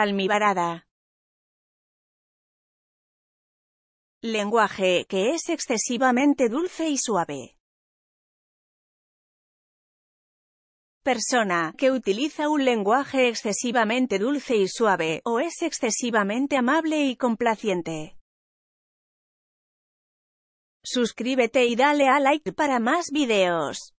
almibarada. Lenguaje que es excesivamente dulce y suave. Persona que utiliza un lenguaje excesivamente dulce y suave, o es excesivamente amable y complaciente. Suscríbete y dale a like para más videos.